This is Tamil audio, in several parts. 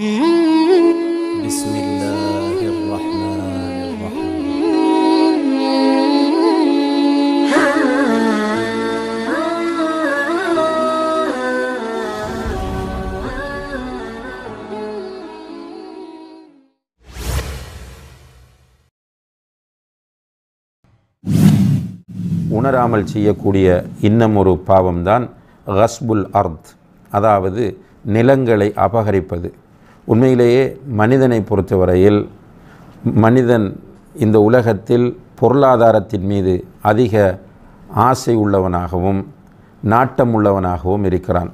உணராமல் செய்யக்கூடிய இன்னமொரு பாவம்தான் கஸ்புல் அர்த் அதாவது நிலங்களை அபகரிப்பது உண்மையிலேயே மனிதனை பொறுத்தவரையில் மனிதன் இந்த உலகத்தில் பொருளாதாரத்தின் மீது அதிக ஆசை உள்ளவனாகவும் நாட்டம் உள்ளவனாகவும் இருக்கிறான்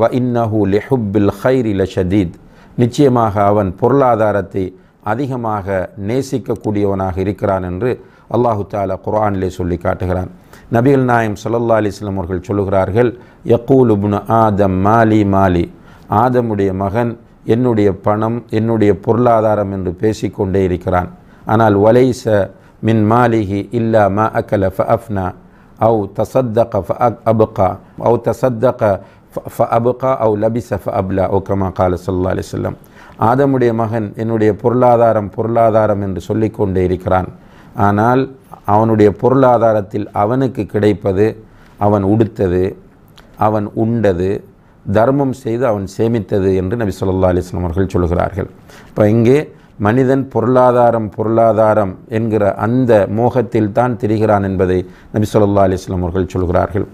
வ இன்னஹு லெஹுப்பில் ஹைர் இல ஷதீத் நிச்சயமாக அவன் பொருளாதாரத்தை அதிகமாக நேசிக்கக்கூடியவனாக இருக்கிறான் என்று அல்லாஹு தாலா குரானிலே சொல்லி காட்டுகிறான் நபிகள் நாயம் சல்லல்லா அலிஸ்லாம் அவர்கள் சொல்லுகிறார்கள் யக்கூல் ஆதம் மாலி மாலி ஆதமுடைய மகன் என்னுடைய பணம் என்னுடைய பொருளாதாரம் என்று பேசிக்கொண்டே இருக்கிறான் ஆனால் வலைச மின் மாலிகி இல்லா மா அக்கல ஃப அஃப்னா அவு தசத்தக ஃப அக் அபுகா அவு தசத்தக ஃப அபுகா அவு லபிச ஃப அப்லா ஓகமா கால அலி சொல்லம் ஆதமுடைய மகன் என்னுடைய பொருளாதாரம் பொருளாதாரம் என்று சொல்லிக்கொண்டே இருக்கிறான் ஆனால் அவனுடைய பொருளாதாரத்தில் அவனுக்கு கிடைப்பது அவன் உடுத்தது அவன் உண்டது தர்மம் செய்து அவன் சேமித்தது என்று நபி சொல்லா அலிஸ்லாம் அவர்கள் சொல்கிறார்கள் இப்போ இங்கே மனிதன் பொருளாதாரம் பொருளாதாரம் என்கிற அந்த மோகத்தில் தான் திரிகிறான் என்பதை நபி சொல்லா அலிஸ்லாம் அவர்கள் சொல்கிறார்கள்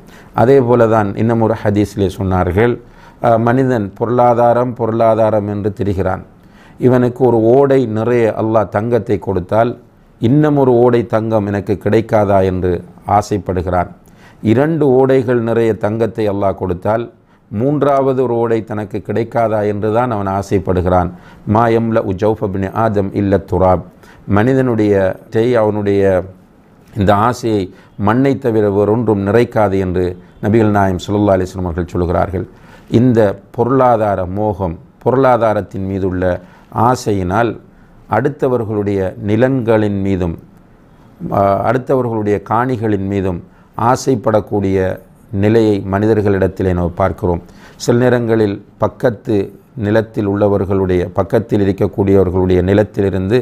அதே போல தான் இன்னும் ஒரு ஹதீஸ்லே சொன்னார்கள் மனிதன் பொருளாதாரம் பொருளாதாரம் என்று திரிகிறான் இவனுக்கு ஒரு ஓடை நிறைய அல்லாஹ் தங்கத்தை கொடுத்தால் இன்னும் ஒரு ஓடை தங்கம் எனக்கு கிடைக்காதா என்று ஆசைப்படுகிறான் இரண்டு ஓடைகள் நிறைய தங்கத்தை அல்லாஹ் கொடுத்தால் மூன்றாவது ஒரு ஓடை தனக்கு கிடைக்காதா என்றுதான் அவன் ஆசைப்படுகிறான் மாயம்ல உஜௌஃபின் ஆதம் இல்ல துராப் மனிதனுடைய தேய் அவனுடைய இந்த ஆசையை மண்ணை தவிர ஒன்றும் நிறைக்காது என்று நபிகள் நாயம் சுல்லா அலிஸ்லம் அவர்கள் சொல்கிறார்கள் இந்த பொருளாதார மோகம் பொருளாதாரத்தின் மீதுள்ள ஆசையினால் அடுத்தவர்களுடைய நிலன்களின் மீதும் அடுத்தவர்களுடைய காணிகளின் மீதும் ஆசைப்படக்கூடிய நிலையை மனிதர்களிடத்திலே நாம் பார்க்கிறோம் சில நேரங்களில் பக்கத்து நிலத்தில் உள்ளவர்களுடைய பக்கத்தில் இருக்கக்கூடியவர்களுடைய நிலத்திலிருந்து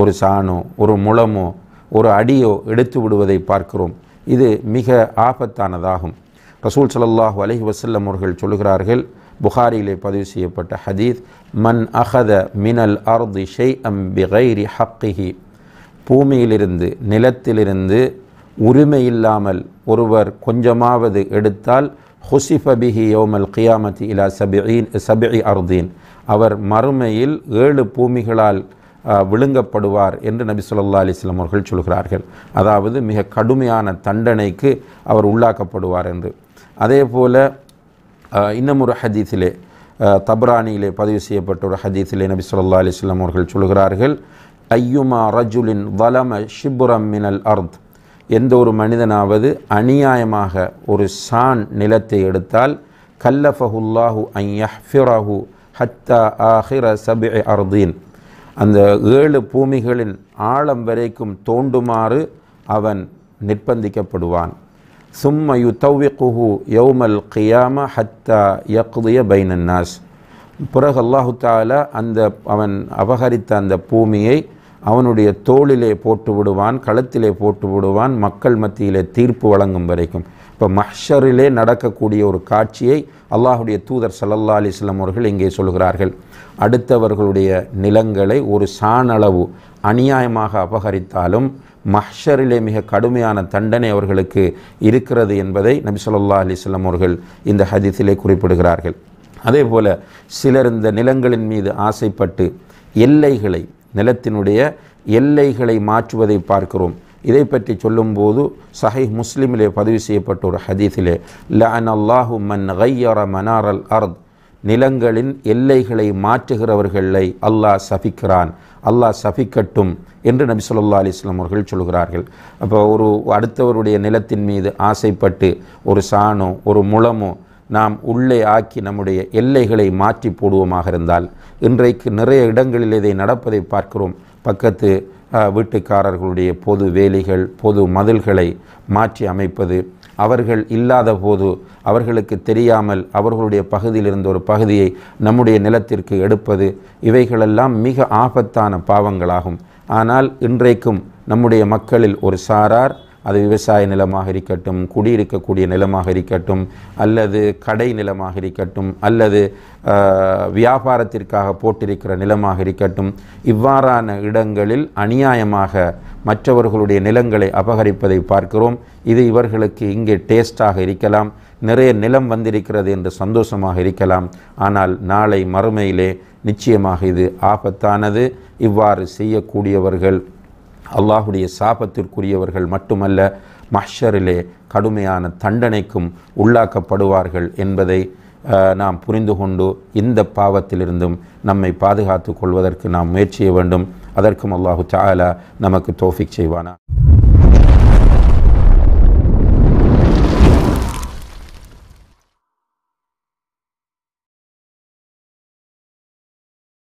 ஒரு சாணோ ஒரு முளமோ ஒரு அடியோ எடுத்து விடுவதை பார்க்கிறோம் இது மிக ஆபத்தானதாகும் ரசூல் சல்லாஹ் அலஹி வசல்லம் அவர்கள் சொல்கிறார்கள் புகாரியிலே பதிவு செய்யப்பட்ட ஹதீத் மன் அஹத மினல் அர்தி ஷெய் அம்பி ஹக்கிஹி பூமியிலிருந்து நிலத்திலிருந்து உரிமை இல்லாமல் ஒருவர் கொஞ்சமாவது எடுத்தால் ஹுசிஃபபிஹி யோமல் கியாமத்தி இலா சபியின் சபி அர்தீன் அவர் மறுமையில் ஏழு பூமிகளால் விழுங்கப்படுவார் என்று நபி சொல்லா அலிஸ்லாம் அவர்கள் சொல்கிறார்கள் அதாவது மிக கடுமையான தண்டனைக்கு அவர் உள்ளாக்கப்படுவார் என்று அதே போல் இன்னும் ஒரு ஹதீஸிலே தப்ரானியிலே பதிவு செய்யப்பட்ட ஒரு ஹதீஸிலே நபி சொல்லா அலிஸ்லாம் அவர்கள் சொல்கிறார்கள் ஐயுமா ரஜுலின் வலம ஷிபுரம் மினல் அர்த் எந்த ஒரு மனிதனாவது அநியாயமாக ஒரு சான் நிலத்தை எடுத்தால் கல்லஃபஹுல்லாஹு ஐயஹ்ஃபிராஹு ஹத்தா ஆஹிர சபி அர்தீன் அந்த ஏழு பூமிகளின் ஆழம் வரைக்கும் தோண்டுமாறு அவன் நிர்பந்திக்கப்படுவான் சும்ம குஹு யௌமல் கியாம ஹத்தா யக்ய பைனன்னாஸ் பிறகு அல்லாஹு தாலா அந்த அவன் அபகரித்த அந்த பூமியை அவனுடைய தோளிலே போட்டு விடுவான் களத்திலே போட்டு விடுவான் மக்கள் மத்தியிலே தீர்ப்பு வழங்கும் வரைக்கும் இப்போ மஹ்ஷரிலே நடக்கக்கூடிய ஒரு காட்சியை அல்லாஹுடைய தூதர் சல்லல்லா அலிஸ்லாம் அவர்கள் இங்கே சொல்கிறார்கள் அடுத்தவர்களுடைய நிலங்களை ஒரு சாணளவு அநியாயமாக அபகரித்தாலும் மஹ்ஷரிலே மிக கடுமையான தண்டனை அவர்களுக்கு இருக்கிறது என்பதை நபி சொல்லா அலிஸ்லாம் அவர்கள் இந்த ஹதீஸிலே குறிப்பிடுகிறார்கள் அதே போல் சிலர் இந்த நிலங்களின் மீது ஆசைப்பட்டு எல்லைகளை நிலத்தினுடைய எல்லைகளை மாற்றுவதை பார்க்கிறோம் இதை பற்றி சொல்லும்போது சஹை முஸ்லீமிலே பதிவு செய்யப்பட்ட ஒரு ஹதீஸிலே லன் அல்லாஹு மன் கையர மனாரல் அர்த் நிலங்களின் எல்லைகளை மாற்றுகிறவர்களை அல்லாஹ் சஃபிக்கிறான் அல்லாஹ் சஃபிக்கட்டும் என்று நபி சொல்லா அலிஸ்லாம் அவர்கள் சொல்கிறார்கள் அப்போ ஒரு அடுத்தவருடைய நிலத்தின் மீது ஆசைப்பட்டு ஒரு சாணோ ஒரு முளமோ நாம் உள்ளே ஆக்கி நம்முடைய எல்லைகளை மாற்றி போடுவோமாக இருந்தால் இன்றைக்கு நிறைய இடங்களில் இதை நடப்பதை பார்க்கிறோம் பக்கத்து வீட்டுக்காரர்களுடைய பொது வேலைகள் பொது மதில்களை மாற்றி அமைப்பது அவர்கள் இல்லாத போது அவர்களுக்கு தெரியாமல் அவர்களுடைய பகுதியில் இருந்த ஒரு பகுதியை நம்முடைய நிலத்திற்கு எடுப்பது இவைகளெல்லாம் மிக ஆபத்தான பாவங்களாகும் ஆனால் இன்றைக்கும் நம்முடைய மக்களில் ஒரு சாரார் அது விவசாய நிலமாக இருக்கட்டும் குடியிருக்கக்கூடிய நிலமாக இருக்கட்டும் அல்லது கடை நிலமாக இருக்கட்டும் அல்லது வியாபாரத்திற்காக போட்டிருக்கிற நிலமாக இருக்கட்டும் இவ்வாறான இடங்களில் அநியாயமாக மற்றவர்களுடைய நிலங்களை அபகரிப்பதை பார்க்கிறோம் இது இவர்களுக்கு இங்கே டேஸ்டாக இருக்கலாம் நிறைய நிலம் வந்திருக்கிறது என்று சந்தோஷமாக இருக்கலாம் ஆனால் நாளை மறுமையிலே நிச்சயமாக இது ஆபத்தானது இவ்வாறு செய்யக்கூடியவர்கள் அல்லாஹுடைய சாபத்திற்குரியவர்கள் மட்டுமல்ல மஷரிலே கடுமையான தண்டனைக்கும் உள்ளாக்கப்படுவார்கள் என்பதை நாம் புரிந்து கொண்டு இந்த பாவத்திலிருந்தும் நம்மை பாதுகாத்து கொள்வதற்கு நாம் முயற்சிய வேண்டும் அதற்கும் அல்லாஹு சாலா நமக்கு தோஃபிக் செய்வானா